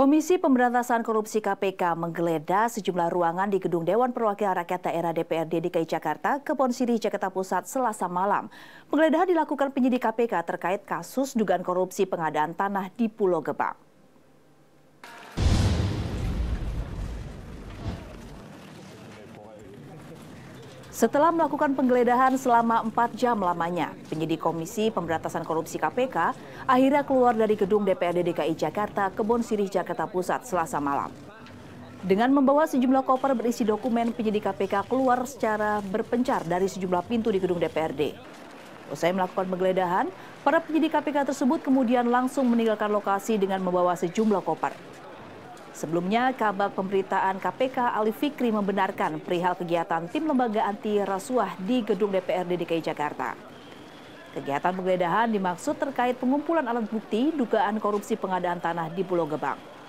Komisi Pemberantasan Korupsi KPK menggeledah sejumlah ruangan di Gedung Dewan Perwakilan Rakyat Daerah DPRD DKI Jakarta, Kebon Siri, Jakarta Pusat, Selasa malam. Penggeledahan dilakukan penyidik KPK terkait kasus dugaan korupsi pengadaan tanah di Pulau Gebang. Setelah melakukan penggeledahan selama 4 jam lamanya, penyidik Komisi Pemberantasan Korupsi KPK akhirnya keluar dari gedung DPRD DKI Jakarta, Kebon Sirih, Jakarta Pusat, selasa malam. Dengan membawa sejumlah koper berisi dokumen, penyidik KPK keluar secara berpencar dari sejumlah pintu di gedung DPRD. Usai melakukan penggeledahan, para penyidik KPK tersebut kemudian langsung meninggalkan lokasi dengan membawa sejumlah koper. Sebelumnya, Kabak Pemberitaan KPK Ali Fikri membenarkan perihal kegiatan tim lembaga anti rasuah di gedung DPRD DKI Jakarta. Kegiatan penggeledahan dimaksud terkait pengumpulan alat bukti dugaan korupsi pengadaan tanah di Pulau Gebang.